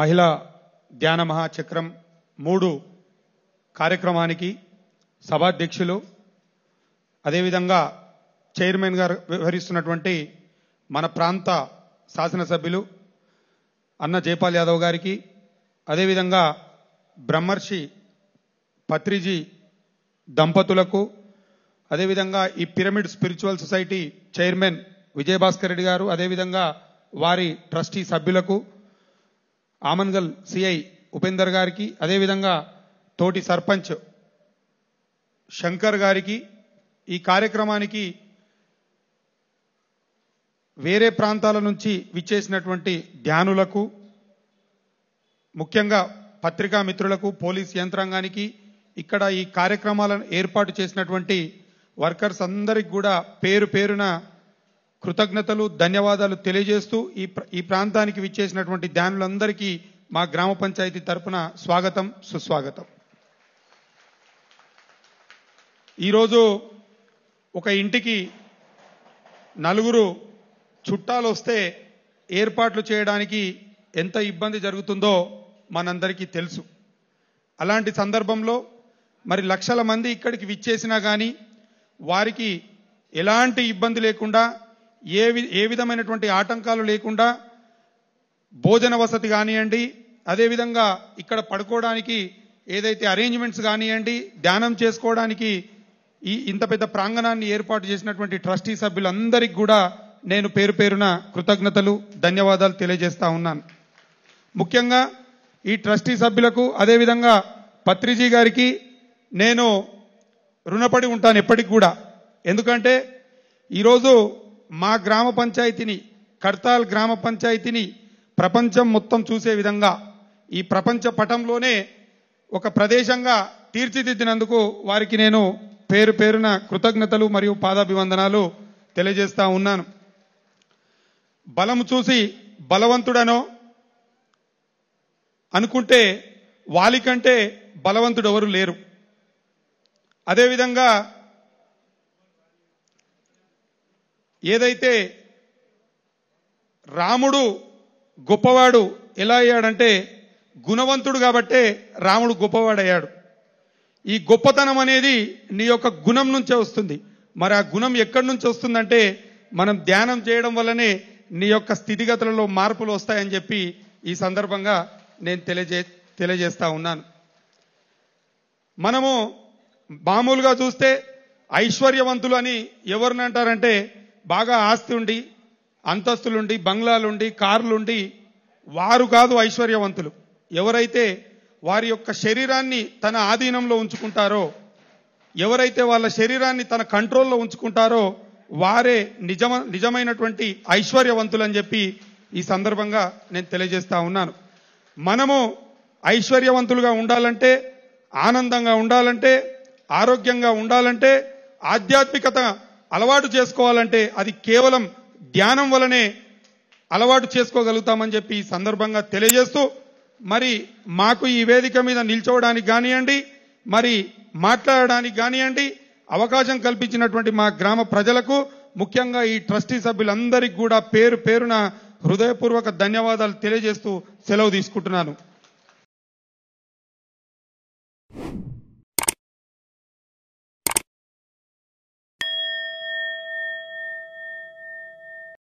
మహిళా ధ్యాన మహాచక్రం మూడు కార్యక్రమానికి సభాధ్యక్షులు అదేవిధంగా చైర్మన్ గారు వ్యవహరిస్తున్నటువంటి మన ప్రాంత శాసనసభ్యులు అన్న జైపాల్ యాదవ్ గారికి అదేవిధంగా బ్రహ్మర్షి పత్రిజీ దంపతులకు అదేవిధంగా ఈ pyramid spiritual society chairman Vijayabhaskar Reddy గారు అదేవిధంగా వారి ట్రస్టీ సభ్యులకు ఆమన్గల్ సిఐ ఉపేందర్ గారికి అదేవిధంగా తోటి సర్పంచ్ శంకర్ గారికి ఈ కార్యక్రమానికి వేరే ప్రాంతాల నుంచి విచ్చేసినటువంటి ధ్యానులకు ముఖ్యంగా పత్రికా మిత్రులకు పోలీస్ యంత్రాంగానికి ఇక్కడ ఈ కార్యక్రమాలను ఏర్పాటు చేసినటువంటి వర్కర్స్ అందరికి కూడా పేరు పేరున కృతజ్ఞతలు ధన్యవాదాలు తెలియజేస్తూ ఈ ఈ ప్రాంతానికి విచ్చేసినటువంటి ధ్యానులందరికీ మా గ్రామ పంచాయతీ తరపున స్వాగతం సుస్వాగతం ఈరోజు ఒక ఇంటికి నలుగురు చుట్టాలు వస్తే ఏర్పాట్లు చేయడానికి ఎంత ఇబ్బంది జరుగుతుందో మనందరికీ తెలుసు అలాంటి సందర్భంలో మరి లక్షల మంది ఇక్కడికి విచ్చేసినా కానీ వారికి ఎలాంటి ఇబ్బంది లేకుండా ఏ ఏ విధమైనటువంటి ఆటంకాలు లేకుండా భోజన వసతి కానివ్వండి అదేవిధంగా ఇక్కడ పడుకోవడానికి ఏదైతే అరేంజ్మెంట్స్ కానివ్వండి ధ్యానం చేసుకోవడానికి ఈ ఇంత పెద్ద ప్రాంగణాన్ని ఏర్పాటు చేసినటువంటి ట్రస్టీ సభ్యులందరికీ కూడా నేను పేరు పేరున కృతజ్ఞతలు ధన్యవాదాలు తెలియజేస్తా ఉన్నాను ముఖ్యంగా ఈ ట్రస్టీ సభ్యులకు అదేవిధంగా పత్రిజీ గారికి నేను రుణపడి ఉంటాను ఎప్పటికి కూడా ఎందుకంటే ఈరోజు మా గ్రామ పంచాయతీని కడతాల్ గ్రామ పంచాయతీని ప్రపంచం మొత్తం చూసే విధంగా ఈ ప్రపంచ పటంలోనే ఒక ప్రదేశంగా తీర్చిదిద్దినందుకు వారికి నేను పేరు పేరున కృతజ్ఞతలు మరియు పాదాభివందనాలు తెలియజేస్తా ఉన్నాను బలము చూసి బలవంతుడనో అనుకుంటే వాలికంటే బలవంతుడెవరు లేరు అదేవిధంగా ఏదైతే రాముడు గొప్పవాడు ఎలా అయ్యాడంటే గుణవంతుడు కాబట్టే రాముడు గొప్పవాడయ్యాడు ఈ గొప్పతనం అనేది నీ యొక్క గుణం నుంచే వస్తుంది మరి ఆ గుణం ఎక్కడి నుంచి వస్తుందంటే మనం ధ్యానం చేయడం వల్లనే నీ యొక్క స్థితిగతులలో మార్పులు వస్తాయని చెప్పి ఈ సందర్భంగా నేను తెలియజే తెలియజేస్తా ఉన్నాను మనము మామూలుగా చూస్తే ఐశ్వర్యవంతులు అని ఎవరిని అంటారంటే బాగా ఆస్తి ఉండి అంతస్తులుండి బంగ్లాలుండి కార్లుండి వారు కాదు ఐశ్వర్యవంతులు ఎవరైతే వారి యొక్క శరీరాన్ని తన ఆధీనంలో ఉంచుకుంటారో ఎవరైతే వాళ్ళ శరీరాన్ని తన కంట్రోల్లో ఉంచుకుంటారో వారే నిజమ నిజమైనటువంటి ఐశ్వర్యవంతులు అని చెప్పి ఈ సందర్భంగా నేను తెలియజేస్తా ఉన్నాను మనము ఐశ్వర్యవంతులుగా ఉండాలంటే ఆనందంగా ఉండాలంటే ఆరోగ్యంగా ఉండాలంటే ఆధ్యాత్మికత అలవాటు చేసుకోవాలంటే అది కేవలం ధ్యానం వలనే అలవాటు చేసుకోగలుగుతామని చెప్పి ఈ సందర్భంగా తెలియజేస్తూ మరి మాకు ఈ వేదిక మీద నిల్చోవడానికి కానివ్వండి మరి మాట్లాడడానికి కానివ్వండి అవకాశం కల్పించినటువంటి మా గ్రామ ప్రజలకు ముఖ్యంగా ఈ ట్రస్టీ సభ్యులందరికీ కూడా పేరు పేరున హృదయపూర్వక ధన్యవాదాలు తెలియజేస్తూ సెలవు తీసుకుంటున్నాను